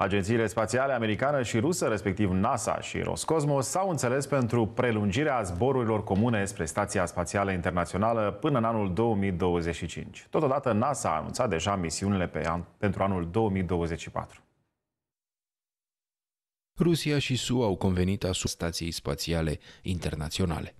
Agențiile spațiale americană și rusă, respectiv NASA și Roscosmos, s-au înțeles pentru prelungirea zborurilor comune spre Stația Spațială Internațională până în anul 2025. Totodată, NASA a anunțat deja misiunile pe an, pentru anul 2024. Rusia și SUA au convenit asupra Stației Spațiale Internaționale.